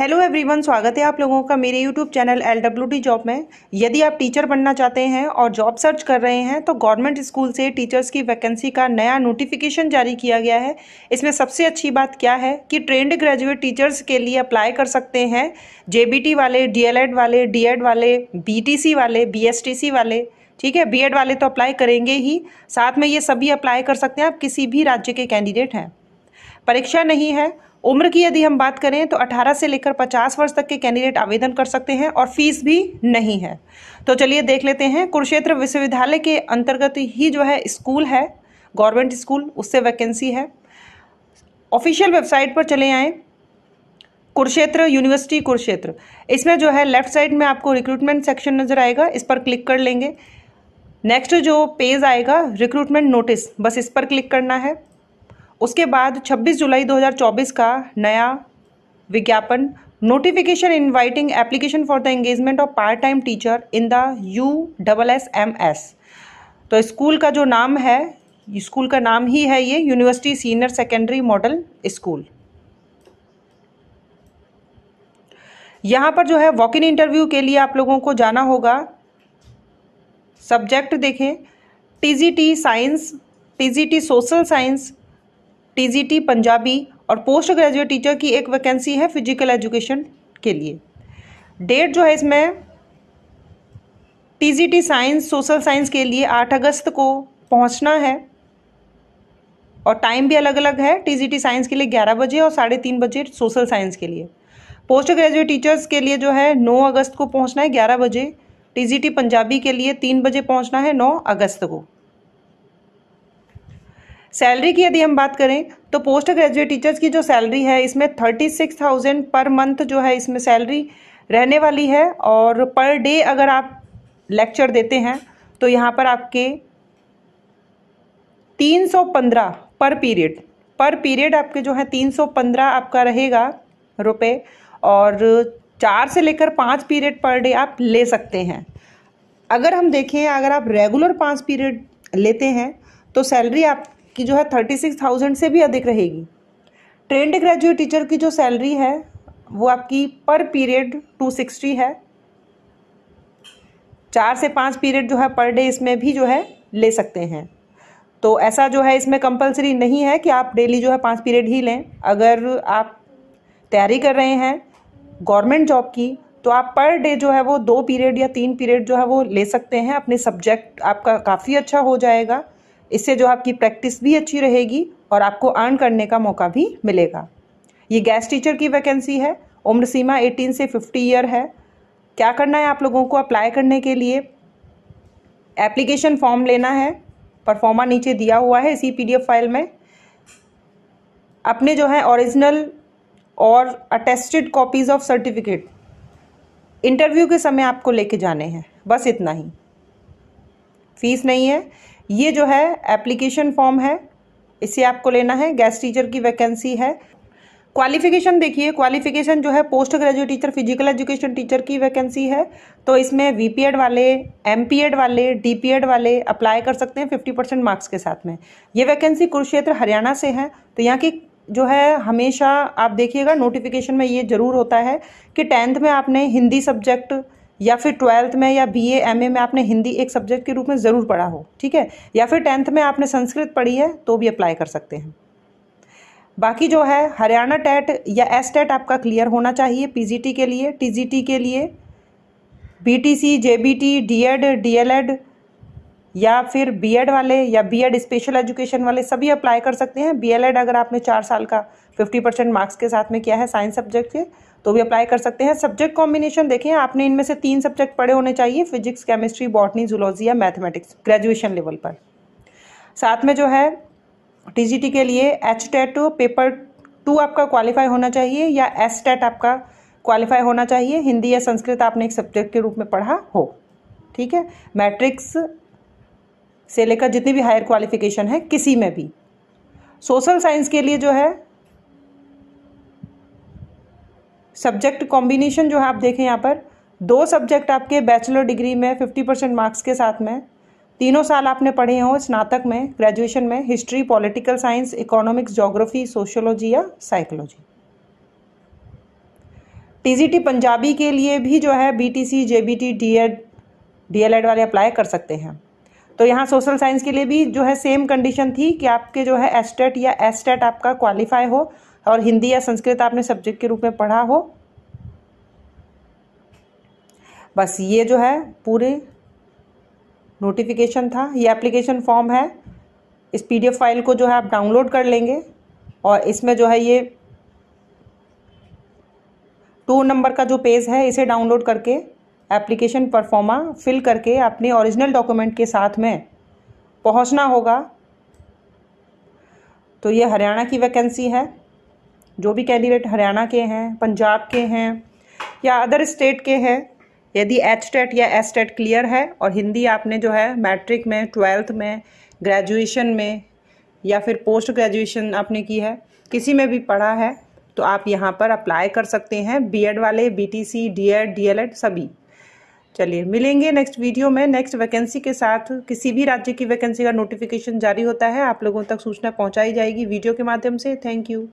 hello everyone स्वागत है आप लोगों का मेरे YouTube channel L W D job में यदि आप टीचर बनना चाहते हैं और जॉब सर्च कर रहे हैं तो गवर्नमेंट स्कूल से टीचर्स की वैकेंसी का नया नोटिफिकेशन जारी किया गया है इसमें सबसे अच्छी बात क्या है कि ट्रेंड ग्रेजुएट टीचर्स के लिए अप्लाई कर सकते हैं जे वाले डी वाले डी वाले बी वाले बी वाले ठीक है बी वाले तो अप्लाई करेंगे ही साथ में ये सभी अप्लाई कर सकते हैं आप किसी भी राज्य के कैंडिडेट हैं परीक्षा नहीं है उम्र की यदि हम बात करें तो 18 से लेकर 50 वर्ष तक के कैंडिडेट आवेदन कर सकते हैं और फीस भी नहीं है तो चलिए देख लेते हैं कुरुक्षेत्र विश्वविद्यालय के अंतर्गत ही जो है स्कूल है गवर्नमेंट स्कूल उससे वैकेंसी है ऑफिशियल वेबसाइट पर चले आएँ कुरुक्षेत्र यूनिवर्सिटी कुरुक्षेत्र इसमें जो है लेफ्ट साइड में आपको रिक्रूटमेंट सेक्शन नज़र आएगा इस पर क्लिक कर लेंगे नेक्स्ट जो पेज आएगा रिक्रूटमेंट नोटिस बस इस पर क्लिक करना है उसके बाद 26 जुलाई 2024 का नया विज्ञापन notification inviting application for the engagement of part time teacher in the U double S M S तो स्कूल का जो नाम है स्कूल का नाम ही है ये university senior secondary model school यहाँ पर जो है वॉक इन इंटरव्यू के लिए आप लोगों को जाना होगा सब्जेक्ट देखें T science T social science TGT Punjabi और पोस्ट ग्रेजुएट टीचर की एक वैकेंसी है फिजिकल एजुकेशन के लिए डेट जो है इसमें टीजीटी साइंस सोशल साइंस के लिए आठ अगस्त को पहुंचना है और टाइम भी अलग अलग है टीजीटी साइंस के लिए ग्यारह बजे और साढ़े तीन बजे सोशल साइंस के लिए पोस्ट ग्रेजुएट टीचर्स के लिए जो है नौ अगस्त को पहुंचना है ग्यारह बजे टीजीटी पंजाबी के लिए तीन बजे पहुंचना है नौ अगस्त को सैलरी की यदि हम बात करें तो पोस्ट ग्रेजुएट टीचर्स की जो सैलरी है इसमें thirty six thousand per month जो है इसमें सैलरी रहने वाली है और पर डे अगर आप लेक्चर देते हैं तो यहाँ पर आपके तीन सौ पंद्रह पर पीरियड पर पीरियड आपके जो है तीन सौ पंद्रह आपका रहेगा रुपये और चार से लेकर पाँच पीरियड पर डे आप ले सकते हैं अगर हम देखें अगर आप रेगुलर पाँच पीरियड लेते हैं तो सैलरी आप की जो है थर्टी सिक्स थाउजेंड से भी अधिक रहेगी ट्रेंड ग्रेजुएट टीचर की जो सैलरी है वो आपकी पर पीरियड टू सिक्सटी है चार से पाँच पीरियड जो है पर डे इसमें भी जो है ले सकते हैं तो ऐसा जो है इसमें कंपलसरी नहीं है कि आप डेली जो है पाँच पीरियड ही लें अगर आप तैयारी कर रहे हैं गवर्नमेंट जॉब की तो आप पर डे जो है वो दो पीरियड या तीन पीरियड जो है वो ले सकते हैं अपने सब्जेक्ट आपका काफ़ी अच्छा हो जाएगा इससे जो आपकी प्रैक्टिस भी अच्छी रहेगी और आपको अर्न करने का मौका भी मिलेगा ये गैस टीचर की वैकेंसी है उम्र सीमा 18 से 50 ईयर है क्या करना है आप लोगों को अप्लाई करने के लिए एप्लीकेशन फॉर्म लेना है परफॉर्मा नीचे दिया हुआ है इसी पीडीएफ फाइल में अपने जो है ओरिजिनल और attested copies of certificate interview के समय आपको लेके जाने हैं बस इतना ही फीस नहीं है ये जो है एप्लीकेशन फॉर्म है इसे आपको लेना है गैस टीचर की वैकेंसी है क्वालिफिकेशन देखिए क्वालिफिकेशन जो है post graduate teacher physical education teacher की वैकेंसी है तो इसमें वी वाले एम पी एड वाले डी वाले अप्लाई कर सकते हैं फिफ्टी परसेंट मार्क्स के साथ में ये वैकेंसी कुरुक्षेत्र हरियाणा से है तो यहाँ की जो है हमेशा आप देखिएगा नोटिफिकेशन में ये ज़रूर होता है कि टेंथ में आपने हिंदी सब्जेक्ट या फिर ट्वेल्थ में या बी एम ए में आपने हिंदी एक सब्जेक्ट के रूप में ज़रूर पढ़ा हो ठीक है या फिर टेंथ में आपने संस्कृत पढ़ी है तो भी अप्लाई कर सकते हैं बाकी जो है हरियाणा टेट या एस टेट आपका क्लियर होना चाहिए पीजीटी के लिए टीजीटी के लिए बीटीसी जेबीटी डीएड डीएलएड या फिर बीएड e वाले या बीएड स्पेशल एजुकेशन वाले सभी अप्लाई कर सकते हैं बीएलएड e अगर आपने चार साल का फिफ्टी परसेंट मार्क्स के साथ में किया है साइंस सब्जेक्ट के तो भी अप्लाई कर सकते हैं सब्जेक्ट कॉम्बिनेशन देखें आपने इनमें से तीन सब्जेक्ट पढ़े होने चाहिए फिजिक्स केमिस्ट्री बॉटनी जूलॉजी या मैथमेटिक्स ग्रेजुएशन लेवल पर साथ में जो है टी के लिए एच टेट पेपर टू आपका क्वालिफाई होना चाहिए या एस टेट आपका क्वालिफाई होना चाहिए हिंदी या संस्कृत आपने एक सब्जेक्ट के रूप में पढ़ा हो ठीक है मैट्रिक्स से लेकर जितनी भी हायर क्वालिफिकेशन है किसी में भी सोशल साइंस के लिए जो है सब्जेक्ट कॉम्बिनेशन जो है आप देखें यहाँ पर दो सब्जेक्ट आपके बैचलर डिग्री में फिफ्टी परसेंट मार्क्स के साथ में तीनों साल आपने पढ़े हों स्नातक में ग्रेजुएशन में history political science economics geography sociology या साइकोलॉजी टीजीटी पंजाबी के लिए भी जो है बीटीसी जेबीटी डीएड डीएलएड वाले अप्लाई कर सकते हैं तो यहाँ सोशल साइंस के लिए भी जो है सेम कंडीशन थी कि आपके जो है एस्टेट e या एस्टेट e आपका क्वालिफाई हो और हिंदी या संस्कृत आपने सब्जेक्ट के रूप में पढ़ा हो बस ये जो है पूरे नोटिफिकेशन था ये एप्लीकेशन फॉर्म है इस पीडीएफ फाइल को जो है आप डाउनलोड कर लेंगे और इसमें जो है ये टू नंबर का जो पेज है इसे डाउनलोड करके एप्लीकेशन परफॉर्मा फिल करके अपने ओरिजिनल डॉक्यूमेंट के साथ में पहुंचना होगा तो ये हरियाणा की वैकेंसी है जो भी कैंडिडेट हरियाणा के हैं पंजाब के हैं या अदर स्टेट के हैं यदि एच टेट या एस टेट क्लियर है और हिंदी आपने जो है मैट्रिक में ट्वेल्थ में ग्रेजुएशन में या फिर पोस्ट ग्रेजुएशन आपने की है किसी में भी पढ़ा है तो आप यहाँ पर अप्लाई कर सकते हैं बीएड वाले बीटीसी डीएड डीएलएड सभी चलिए मिलेंगे नेक्स्ट वीडियो में नेक्स्ट वैकेंसी के साथ किसी भी राज्य की वैकेंसी का नोटिफिकेशन जारी होता है आप लोगों तक सूचना पहुँचाई जाएगी वीडियो के माध्यम से थैंक यू